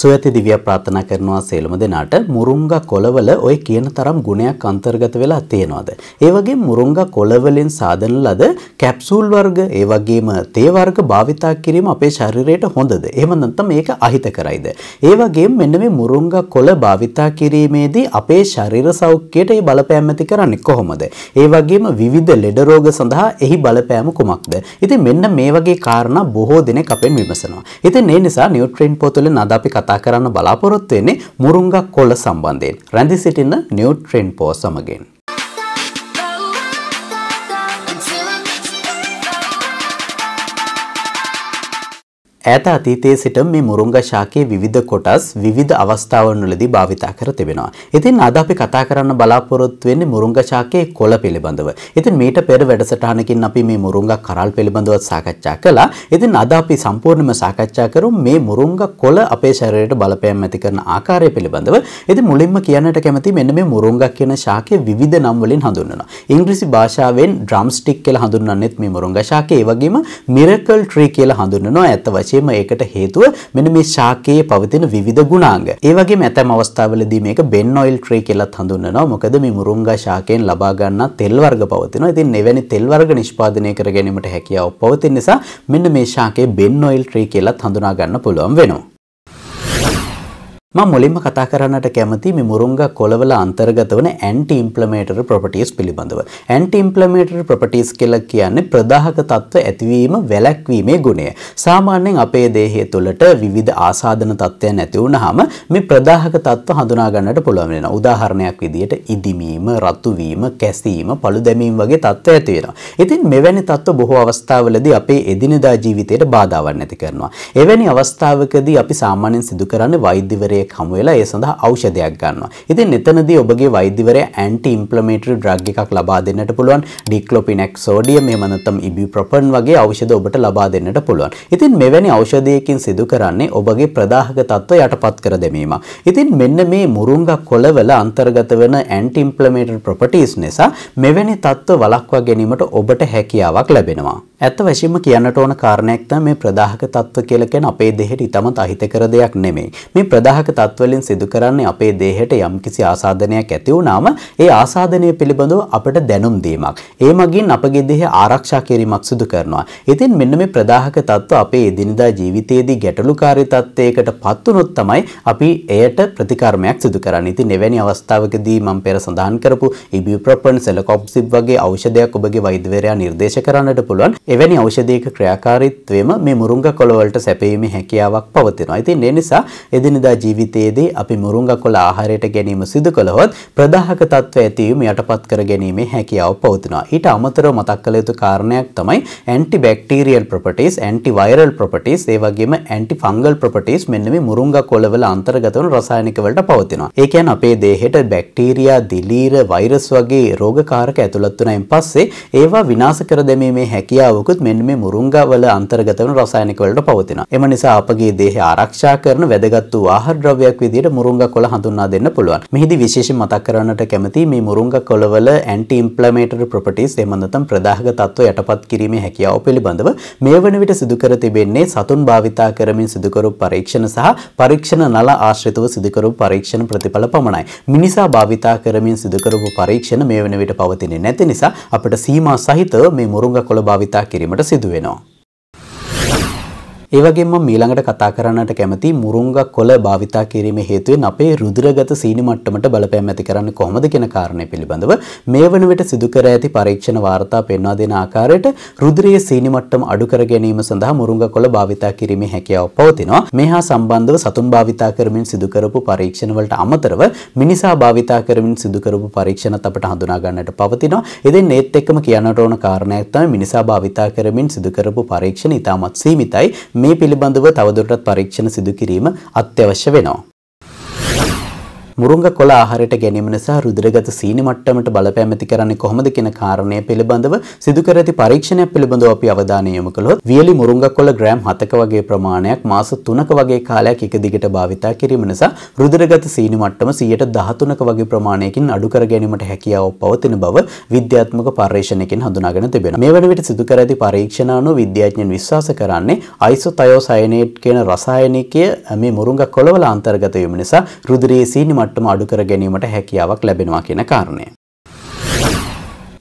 සොයති දිව්‍ය ප්‍රාර්ථනා කරනවා සේලම දෙනාට මුරුංග කොළවල ඔය කියන තරම් ගුණයක් අන්තර්ගත වෙලා තියෙනවද. ඒ වගේ මුරුංග කොළවලින් සාදන ලද කැප්සූල් වර්ග ඒ වගේම තේ වර්ග භාවිතා කිරීම අපේ ශරීරයට හොඳද? එහෙම නැත්නම් මේක අහිත කරයිද? ඒ වගේම මෙන්න මේ මුරුංග කොළ භාවිතා කිරීමේදී අපේ ශරීර සෞඛ්‍යයට ඒ බලපෑම ඇති කරන්නේ කොහොමද? ඒ වගේම විවිධ ලෙඩ රෝග සඳහා එහි බලපෑම කුමක්ද? ඉතින් මෙන්න මේ වගේ කාරණා බොහෝ දෙනෙක් අපෙන් විමසනවා. ඉතින් ඒ නිසා නියුට්‍රින් පොතල නද අපි කතා කරන්න බලාපොරොත්තු වෙන්නේ මුරුංගක් කොළ සම්බන්ධයෙන්. රැඳී සිටින නිව්ට්‍රෙන් පෝ සමගින්. ඈත අතීතයේ සිට මේ මුරුංග ශාකයේ විවිධ කොටස් විවිධ අවස්ථාවන්වලදී භාවිතා කර තිබෙනවා. ඉතින් අද අපි කතා කරන්න බලාපොරොත්තු වෙන්නේ මුරුංග ශාකයේ කොළ පිළිබඳව. ඉතින් මීට පෙර වැඩසටහනකින් අපි මේ මුරුංග කරල් පිළිබඳව සාකච්ඡා කළා. ඉතින් අද අපි සම්පූර්ණයෙන්ම සාකච්ඡා කරමු මේ මුරුංග කොළ අපේ ශරීරයට බලපෑම් ඇති කරන ආකාරය පිළිබඳව. ඉතින් මුලින්ම කියන්නට කැමති මෙන්න මේ මුරුංග කියන ශාකය විවිධ නම් වලින් හඳුන්වනවා. ඉංග්‍රීසි භාෂාවෙන් ඩ්‍රම්ස්ටික් කියලා හඳුන්වන්නේත් මේ මුරුංග ශාකය. ඒ වගේම මිරකල් ට්‍රී කියලා හඳුන්වනවා. ඇත්ත වශයෙන්ම විශේෂයෙන්ම ඒකට හේතුව මෙන්න මේ ශාකයේ පවතින විවිධ ගුණාංග. ඒ වගේම ඇතැම් අවස්ථාවලදී මේක බෙන් ඔයිල් ට්‍රී කියලාත් හඳුන්වනවා. මොකද මේ මුරුංගා ශාකයෙන් ලබා ගන්නා තෙල් වර්ග පවතිනවා. ඉතින් මෙවැනි තෙල් වර්ග නිෂ්පාදනය කර ගැනීමට හැකියාව පවතින නිසා මෙන්න මේ ශාකයේ බෙන් ඔයිල් ට්‍රී කියලාත් හඳුනා ගන්න පුළුවන් වෙනවා. මම මුලින්ම කතා කරන්නට කැමති මේ මුරුංග කොළවල අන්තර්ගත වන ඇන්ටි ඉම්ප්ලමේටර් ප්‍රොපර්ටිස් පිළිබඳව. ඇන්ටි ඉම්ප්ලමේටර් ප්‍රොපර්ටිස් කියලා කියන්නේ ප්‍රදාහක තත්ත්ව ඇතිවීම වැළැක්වීමේ ගුණය. සාමාන්‍යයෙන් අපේ දේහය තුළට විවිධ ආසාදන තත්ත්වයන් ඇති වුනහම මේ ප්‍රදාහක තත්ත්ව හඳුනා ගන්නට පුළුවන් වෙනවා. උදාහරණයක් විදිහට ඉදිමීම, රතු වීම, කැසීම, පළු දැමීම වගේ තත්ත්ව ඇති වෙනවා. ඉතින් මෙවැනි තත්ත්ව බොහෝ අවස්ථාවලදී අපේ එදිනෙදා ජීවිතයට බාධාවක් නැති කරනවා. එවැනි අවස්ථාවකදී අපි සාමාන්‍යයෙන් සිදු කරන්නේ වෛද්‍යවරයෙක් වෛද්‍යවරයෙක් හමු වෙලා ඒ සඳහා ඖෂධයක් ගන්නවා. ඉතින් එතනදී ඔබගේ වෛද්‍යවරයා ඇන්ටි ඉන්ෆ්ලමේටරි ඩ්‍රග් එකක් ලබා දෙන්නට පුළුවන්. ඩික්ලොපිනැක් සෝඩියම් එහෙම නැත්නම් ඉබිප්‍රොපන් වගේ ඖෂධ ඔබට ලබා දෙන්නට පුළුවන්. ඉතින් මෙවැනි ඖෂධයකින් සිදු කරන්නේ ඔබගේ ප්‍රදාහක තත්ත්වය යටපත් කර දැමීම. ඉතින් මෙන්න මේ මුරුංග කොළවල අන්තර්ගත වෙන ඇන්ටි ඉන්ෆ්ලමේටරි ප්‍රොපර්ටීස් නිසා මෙවැනි තත්ත්ව වළක්වා ගැනීමට ඔබට හැකියාවක් ලැබෙනවා. ඇත්ත වශයෙන්ම කියන්නට ඕන කාරණයක් තමයි මේ ප්‍රදාහක තත්ත්ව කියලා කියන අපේ දෙහෙට ඊටමත් අහිතකර දෙයක් නෙමෙයි. මේ ප්‍රදාහක තත්ත්වලින් සිදු කරන්නේ අපේ දෙහෙට යම්කිසි ආසාදනයක් ඇති වුණාම ඒ ආසාදනය පිළිබඳව අපට දැනුම් දීමක්. ඒ මගින් අපගේ දෙහ ආරක්ෂා කිරීමක් සිදු කරනවා. ඉතින් මෙන්න මේ ප්‍රදාහක තත්ත්ව අපේ එදිනදා ජීවිතයේදී ගැටලුකාරී තත්ත්වයකට පත් වුනොත් තමයි අපි එයට ප්‍රතිකර්මයක් සිදු කරන්නේ. ඉතින් එවැනි අවස්ථාවකදී මම පෙර සඳහන් කරපු ඉබියුප්‍රොපන් සෙලකොප්සිප් වගේ ඖෂධයක් ඔබගේ වෛද්‍යවරයා නිර්දේශ කරන්නට පුළුවන්. එවැනි ඖෂධයක ක්‍රියාකාරීත්වයම මේ මුරුංග කොළ වලට සැපයීමේ හැකියාවක් පවතිනවා. ඉතින් ඒ නිසා එදිනෙදා ජීවිතයේදී අපි මුරුංග කොළ ආහාරයට ගැනීම සිදු කළහොත් ප්‍රදාහක තත්ත්ව ඇතිවීම යටපත් කර ගැනීමේ හැකියාව පවතිනවා. ඊට අමතරව මතක් කළ යුතු කාරණයක් තමයි anti bacterial properties, anti viral properties, ඒ වගේම ඇන්ටි ෆංගල් ප්‍රොපර්ටිස් මෙන්න මේ මුරුංග කොළවල අන්තර්ගත වන රසායනික වලට පවතිනවා. ඒ කියන්නේ අපේ දේහයට බැක්ටීරියා, දිලීර, වෛරස් වගේ රෝගකාරක ඇතුළත් වුණායින් පස්සේ ඒවා විනාශ කර දැමීමේ හැකියාව රසායනිකවකුත් මෙන්න මේ මුරුංගාවල අන්තර්ගත වන රසායනික වලට පවතිනවා. එම නිසා අපගේ දේහය ආරක්ෂා කරන වැදගත් වූ ආහාර ද්‍රව්‍යයක් විදිහට මුරුංගා කොළ හඳුන්වා දෙන්න පුළුවන්. මෙහිදී විශේෂයෙන් මතක් කරන්නට කැමති මේ මුරුංගා කොළවල ඇන්ටි ඉන්ෆ්ලමේටරි ප්‍රොපර්ටිස් එහෙම නැත්නම් ප්‍රදාහක තත්ත්ව යටපත් කිරීමේ හැකියාව පිළිබඳව මේ වන විට සිදු කර තිබෙන්නේ සතුන් භාවිතා කරමින් සිදු කරු පරීක්ෂණ සහ පරීක්ෂණ නල ආශ්‍රිතව සිදු කරු පරීක්ෂණ ප්‍රතිඵල පමණයි. මිනිසා භාවිතා කරමින් සිදු කරපු පරීක්ෂණ මේ වන විට පවතින්නේ නැති නිසා අපිට සීමා සහිතව මේ මුරුංගා කොළ භාවිතා ක්‍රියාකිරීමට සිදුවෙනවා. ඒ වගේම මම ඊළඟට කතා කරන්නට කැමති මුරුංග කොළ භාවිතා කිරීමේ හේතුවෙන් අපේ රුධිරගත සීනි මට්ටමට බලපෑම් ඇති කරන්නේ කොහොමද කියන කාරණය පිළිබඳව මේ වන විට සිදු කර ඇති පරීක්ෂණ වාර්තා පෙන්වා දෙන ආකාරයට රුධිරයේ සීනි මට්ටම අඩු කර ගැනීම සඳහා මුරුංග කොළ භාවිතා කිරීමේ හැකියාව පවතිනවා. මේ හා සම්බන්ධව සතුන් භාවිතා කරමින් සිදු කරපු පරීක්ෂණ වලට අමතරව මිනිසා භාවිතා කරමින් සිදු කරපු පරීක්ෂණත් අපට හඳුනා ගන්නට පවතිනවා. ඉතින් ඒත් එක්කම කියන්නට ඕන කාරණයක් තමයි මිනිසා භාවිතා කරමින් සිදු කරපු පරීක්ෂණ ඉතාමත් සීමිතයි. මේ පිළිබඳව තවදුරටත් පරීක්ෂණ සිදු කිරීම අත්‍යවශ්‍ය වෙනවා. මුරුංග කොළ ආහාරයට ගැනීම නිසා රුධිරගත සීනි මට්ටමට බලපෑම ඇති කරන්නේ කොහොමද කියන කාරණය පිළිබඳව සිදු කර ඇති පරීක්ෂණයක් පිළිබඳව අපි අවධානය යොමු කළොත් වියලි මුරුංග කොළ ග්‍රෑම් 7ක වගේ ප්‍රමාණයක් මාස 3ක වගේ කාලයක් එක දිගට භාවිතා කිරීම නිසා රුධිරගත සීනි මට්ටම 113ක වගේ ප්‍රමාණයකින් අඩු කර ගැනීමට හැකියාව පවතින බව විද්‍යාත්මක පර්යේෂණයකින් හඳුනාගෙන තිබෙනවා. මේ වන විට සිදු කර ඇති පරීක්ෂණ අනුව විද්‍යාඥයන් විශ්වාස කරන්නේ අයිසොතයෝසයනේට් කියන රසායනිකය මේ මුරුංග කොළවල අන්තර්ගත වීම නිසා රුධිරයේ සීනි මට්ටම අඩු කර ගැනීමට හැකියාවක් ලැබෙනවා කියන කාරණය.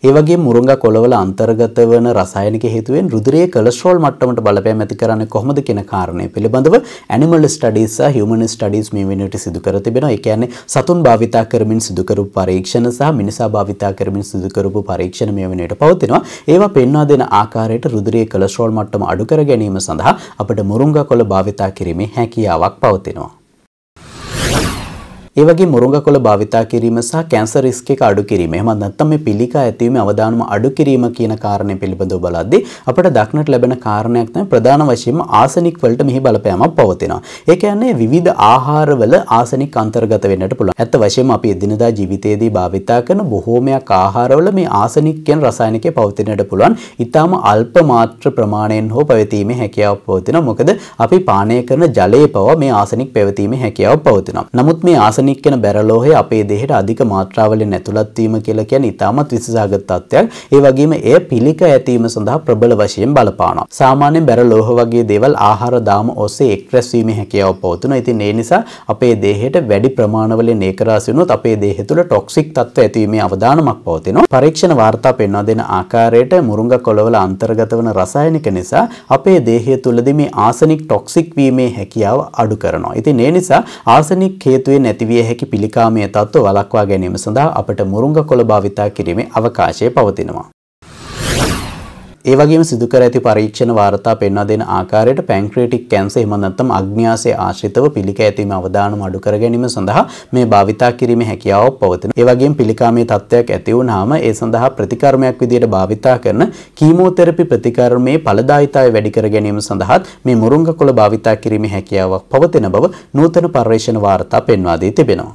ඒවගේ මුරුංග කොළවල අන්තර්ගත වන රසායනික හේතුවෙන් රුධිරයේ කොලෙස්ටරෝල් මට්ටමට බලපෑම් ඇති කරන්නේ කොහොමද කියන කාරණය පිළිබඳව ඇනිමල් ස්ටඩීස් සහ හියුමන් ස්ටඩීස් මේ වෙනුවට සිදු කර තිබෙනවා. ඒ කියන්නේ සතුන් භාවිතා කරමින් සිදු කරපු පරීක්ෂණ සහ මිනිසා භාවිතා කරමින් සිදු කරපු පරීක්ෂණ මේ වෙනුවට පවතිනවා. ඒවා පෙන්වා දෙන ආකාරයට රුධිරයේ කොලෙස්ටරෝල් මට්ටම අඩු කර ගැනීම සඳහා අපිට මුරුංග කොළ භාවිතා කිරීමේ හැකියාවක් පවතිනවා. ඒ වගේ මුරුංග කොළ භාවිතා කිරීම සහ කැන්සර් රිස්ක් එක අඩු කිරීම. එහෙමත් නැත්නම් මේ පිළිකා ඇතිවීමේ අවදානම අඩු කිරීම කියන කාරණය පිළිබඳව බලද්දී අපට දක්නට ලැබෙන කාරණයක් තමයි ප්‍රධාන වශයෙන්ම ආසනික් වලට මෙහි බලපෑමක් පවතිනවා. ඒ කියන්නේ විවිධ ආහාරවල ආසනික් අන්තර්ගත වෙන්නට පුළුවන්. ඇත්ත වශයෙන්ම අපි එදිනදා ජීවිතයේදී භාවිතා කරන බොහෝමයක් ආහාරවල මේ ආසනික් කියන රසායනිකය පවතිනට පුළුවන්. ඊටාම අල්ප මාත්‍ර ප්‍රමාණයෙන් හෝ පැවතීමේ හැකියාව පවතිනවා. මොකද අපි පානය කරන ජලයේ පවා මේ ආසනික් පැවතීමේ හැකියාව පවතිනවා. නමුත් මේ ආසනික ආසනික් කියන බැරලෝහය අපේ දේහයට අධික මාත්‍රාවලින් ඇතුළත් වීම කියලා කියන්නේ ඉතාමත් විශේෂාගත තත්ත්වයක්. ඒ වගේම එය පිළික ඇතීම සඳහා ප්‍රබල වශයෙන් බලපානවා. සාමාන්‍යයෙන් බැරලෝහ වගේ දේවල් ආහාර දාම ඔස්සේ එක්රැස් වීමේ හැකියාව පවතුන. ඉතින් ඒ නිසා අපේ දේහයට වැඩි ප්‍රමාණවලින් ඒකරාශි වුණොත් අපේ දේහය තුළ ටොක්සික් තත්ත්ව ඇතිවීමේ අවදානමක් පවතිනවා. පරීක්ෂණ වාර්තා පෙන්වා දෙන ආකාරයට මුරුංග කොළවල අන්තර්ගත වන රසායනික නිසා අපේ දේහය තුළදී මේ ආසනික් ටොක්සික් වීමේ හැකියාව අඩු කරනවා. ඉතින් ඒ නිසා ආසනික් හේතුවෙන් ඇතිවීම විය හැකි පිළිකාමය තත්ත්ව වළක්වා ගැනීම සඳහා අපට මුරුංග කොළ භාවිතා කිරීමේ අවකාශය පවතිනවා. ඒ වගේම සිදු කර ඇති පරීක්ෂණ වාර්තා පෙන්වා දෙන ආකාරයට පැන්ක්‍රියාටික් කැන්සර් එහෙම නැත්නම් අග්න්‍යාසය ආශ්‍රිතව පිළිකෑීමේ අවදානම අඩු කර ගැනීම සඳහා මේ භාවිතා කිරීමේ හැකියාව පවතින. ඒ වගේම පිළිකාමේ තත්ත්වයක් ඇති වුනහම ඒ සඳහා ප්‍රතිකර්මයක් විදියට භාවිතා කරන කීමෝതെරපි ප්‍රතිකර්මයේ ඵලදායිතාවය වැඩි කර ගැනීම සඳහාත් මේ මුරුංග කොළ භාවිතා කිරීමේ හැකියාවක් පවතින බව නූතන පර්යේෂණ වාර්තා පෙන්වා දී තිබෙනවා.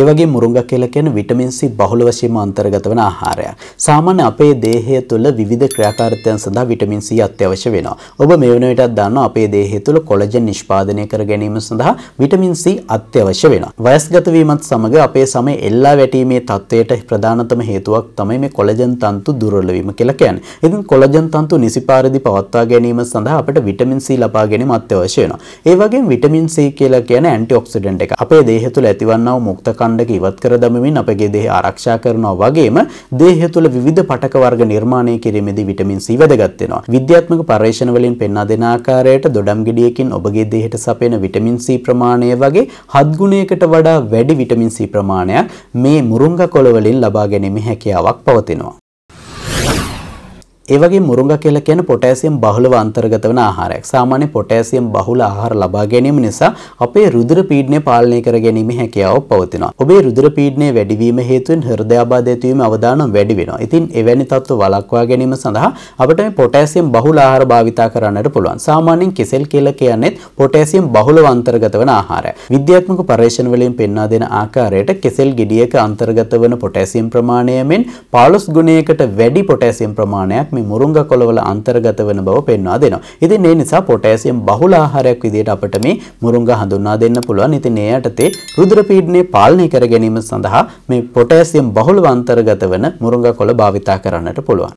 ඒ වගේ මුරුංග කියලා කියන්නේ විටමින් C බහුල වශයෙන්ම අන්තර්ගත වන ආහාරයක්. සාමාන්‍ය අපේ දේහය තුළ විවිධ ක්‍රියාකාරීත්වයන් සඳහා විටමින් C අත්‍යවශ්‍ය වෙනවා. ඔබ මේ වෙන විටත් දන්නවා අපේ දේහය තුළ කොලජන් නිෂ්පාදනය කර ගැනීම සඳහා විටමින් C අත්‍යවශ්‍ය වෙනවා. වයස්ගත වීමත් සමග අපේ සමේ එල්ලා වැටීමේ තත්වයට ප්‍රධානතම හේතුවක් තමයි මේ කොලජන් තන්තු දුර්වල වීම කියලා කියන්නේ. ඉතින් කොලජන් තන්තු නිසි පරිදි පවත්වා ගැනීම සඳහා අපට විටමින් C ලබා ගැනීම අත්‍යවශ්‍ය වෙනවා. ඒ වගේම විටමින් C කියලා කියන්නේ ඇන්ටි ඔක්සිඩන්ට් එක. අපේ දේහය තුළ ඇතිවන්නා වූ මුක්තක කණ්ඩක ඉවත් කර දමමින් අපගේ දේහය ආරක්ෂා කරනවා වගේම දේහය තුළ විවිධ පටක වර්ග නිර්මාණය කිරීමේදී විටමින් C වැදගත් වෙනවා. විද්‍යාත්මක පර්යේෂණ වලින් පෙන්වා දෙන ආකාරයට දොඩම් ගෙඩියකින් ඔබගේ දේහයට සපයන විටමින් C ප්‍රමාණය වගේ 7 ගුණයකට වඩා වැඩි විටමින් C ප්‍රමාණයක් මේ මුරුංගා කොළ වලින් ලබා ගැනීම හැකියාවක් පවතිනවා. ඒ වගේ මුරුංග කියලා කියන්නේ පොටෑසියම් බහුලව අන්තර්ගත වන ආහාරයක්. සාමාන්‍ය පොටෑසියම් බහුල ආහාර ලබා ගැනීම නිසා අපේ රුධිර පීඩනය පාලනය කර ගැනීම හැකියාව පවතිනවා. ඔබේ රුධිර පීඩනය වැඩි වීම හේතුවෙන් හෘදයාබාධ ඇතිවීම අවදානම් වැඩි වෙනවා. ඉතින් එවැනි තත්ත්ව වළක්වා ගැනීම සඳහා අපිට මේ පොටෑසියම් බහුල ආහාර භාවිතා කරන්නට පුළුවන්. සාමාන්‍යයෙන් කෙසෙල් කියලා කියන්නේ පොටෑසියම් බහුලව අන්තර්ගත වන ආහාරය. විද්‍යාත්මක පරීක්ෂණ වලින් පෙන්වා දෙන ආකාරයට කෙසෙල් ගෙඩියක අන්තර්ගත වන පොටෑසියම් ප්‍රමාණය මෙන් 15 ගුණයකට වැඩි පොටෑසියම් ප්‍රමාණයක් මේ මුරුංග කොළවල අන්තර්ගත වෙන බව පෙන්වා දෙනවා. ඉතින් ඒ නිසා පොටෑසියම් බහුල ආහාරයක් විදිහට අපිට මේ මුරුංග හඳුන්වා දෙන්න පුළුවන්. ඉතින් ඒ යටතේ රුධිර පීඩනය පාලනය කර ගැනීම සඳහා මේ පොටෑසියම් බහුලව අන්තර්ගත වෙන මුරුංග කොළ භාවිතා කරන්නට පුළුවන්.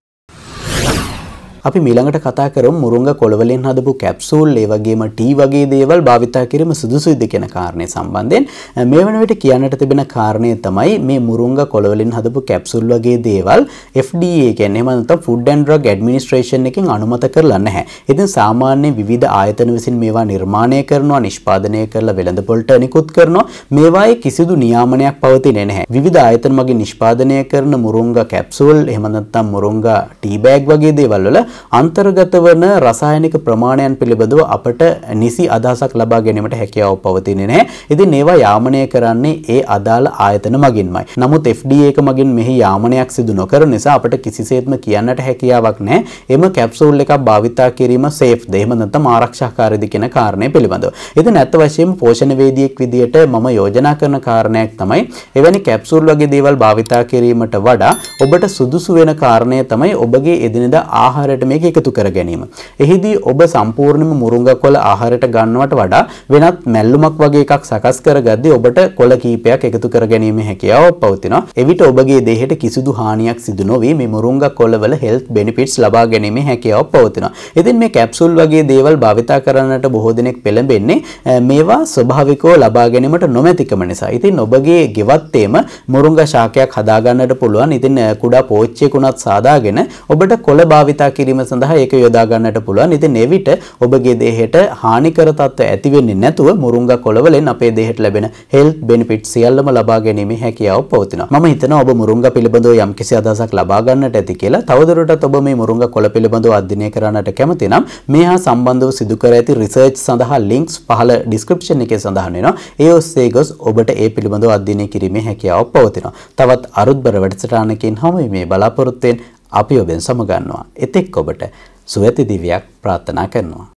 අපි මිළඟට කතා කරමු මුරුංග කොළවලින් හදපු කැප්සූල් ඒ වගේම ටී වගේ දේවල් භාවිතා කිරීම සුදුසුයිද කියන කාරණය සම්බන්ධයෙන් මේ වන විට කියන්නට තිබෙන කාරණය තමයි මේ මුරුංග කොළවලින් හදපු කැප්සූල් වගේ දේවල් FDA කියන්නේ එහෙම නැත්නම් Food and Drug Administration එකෙන් අනුමත කරලා නැහැ. ඉතින් සාමාන්‍ය විවිධ ආයතන විසින් මේවා නිර්මාණය කරනවා නිෂ්පාදනය කරලා වෙළඳපොළට නිකුත් කරනවා. මේවායේ කිසිදු නියාමනයක් පවතින්නේ නැහැ. විවිධ ආයතන මගින් නිෂ්පාදනය කරන මුරුංගා කැප්සූල් එහෙම නැත්නම් මුරුංගා ටී බෑග් වගේ දේවල් වල අන්තර්ගත වන රසායනික ප්‍රමාණයන් පිළිබඳව අපට නිසි අදහසක් ලබා ගැනීමට හැකියාව පවතින්නේ නැහැ. ඉතින් ඒවා යාමනය කරන්නේ ඒ අදාළ ආයතන මගින්මයි. නමුත් FDA එක මගින් මෙහි යාමනයක් සිදු නොකර නිසා අපට කිසිසේත්ම කියන්නට හැකියාවක් නැහැ. එම කැප්සූල් එකක් භාවිතා කිරීම සේෆ්ද? එහෙම නැත්නම් ආරක්ෂාකාරීද කියන කාරණය පිළිබඳව. ඉතින් අත් වශයෙන්ම පෝෂණවේදියෙක් විදියට මම යෝජනා කරන කාරණයක් තමයි එවැනි කැප්සූල් වගේ දේවල් භාවිතා කිරීමට වඩා ඔබට සුදුසු වෙන කාරණය තමයි ඔබගේ එදිනෙදා ආහාරයට මේක එකතු කර ගැනීම. එහිදී ඔබ සම්පූර්ණයෙන්ම මුරුංගා කොළ ආහාරයට ගන්නවට වඩා වෙනත් මැල්ලුමක් වගේ එකක් සකස් කරගද්දී ඔබට කොළ කීපයක් එකතු කර ගැනීමේ හැකියාව පවතිනවා. එවිට ඔබගේ දේහයට කිසිදු හානියක් සිදු නොවි මේ මුරුංගා කොළවල health benefits ලබා ගැනීමේ හැකියාව පවතිනවා. ඉතින් මේ කැප්සූල් වගේ දේවල් භාවිතා කරන්නට බොහෝ දෙනෙක් පෙළඹෙන්නේ මේවා ස්වභාවිකව ලබා ගැනීමට නොමැතිකම නිසා. ඉතින් ඔබගේ ගෙවත්තේම මුරුංගා ශාකයක් හදාගන්නට පුළුවන්. ඉතින් කුඩා පෝච්චියකුණත් සාදාගෙන ඔබට කොළ භාවිතා කිරීම සඳහා ඒක යොදා ගන්නට පුළුවන්. ඉතින් එවිට ඔබගේ දේහයට හානිකර තත්ත්ව ඇති වෙන්නේ නැතුව මුරුංගා කොළවලෙන් අපේ දේහයට ලැබෙන හෙල්ත් බෙනිෆිට් සියල්ලම ලබා ගැනීමේ හැකියාව පවතිනවා. මම හිතනවා ඔබ මුරුංගා පිළිබඳව යම්කිසි අදහසක් ලබා ගන්නට ඇති කියලා. තවදුරටත් ඔබ මේ මුරුංගා කොළ පිළිබඳව අධ්‍යයනය කරන්නට කැමති නම් මේ හා සම්බන්ධව සිදු කර ඇති රිසර්ච් සඳහා ලින්ක්ස් පහළ ඩිස්ක්‍රිප්ෂන් එකේ සඳහන් වෙනවා. ඒ ඔස්සේ ගොස් ඔබට ඒ පිළිබඳව අධ්‍යයනය කිරීමේ හැකියාව පවතිනවා. තවත් අරුත්බර වැඩසටහනකින් හමු මේ බලාපොරොත්තුෙන් අපි ඔබෙන් සමගන්නවා. එතෙක් ඔබට සුවැති දිවියක් ප්‍රාර්ථනා කරනවා.